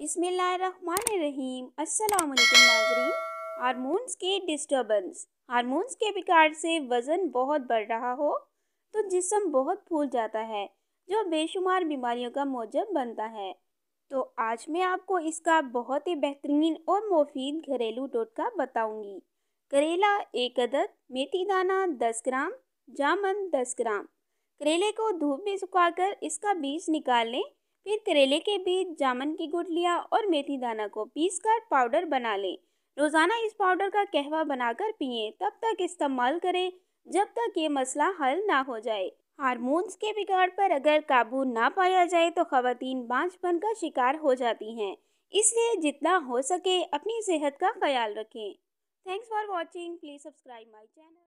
बिसमीम अस्सलाम वालेकुम नाजरीन हारमोन्स के डिस्टर्बेंस हारमोन्स के विकार से वज़न बहुत बढ़ रहा हो तो जिसम बहुत फूल जाता है जो बेशुमार बीमारियों का मौजब बनता है तो आज मैं आपको इसका बहुत ही बेहतरीन और मुफीद घरेलू टोटका बताऊंगी करेला एक अदद मेथी दाना दस ग्राम जामन दस ग्राम करेले को धूप में सुखाकर इसका बीज निकाल लें फिर करेले के बीज जामन की गुटलियाँ और मेथी दाना को पीस कर पाउडर बना लें रोज़ाना इस पाउडर का कहवा बनाकर पिए तब तक इस्तेमाल करें जब तक ये मसला हल ना हो जाए हारमोन्स के बिगाड़ पर अगर काबू ना पाया जाए तो ख़वातीन बाँचपन का शिकार हो जाती हैं इसलिए जितना हो सके अपनी सेहत का ख्याल रखें thanks for watching please subscribe my channel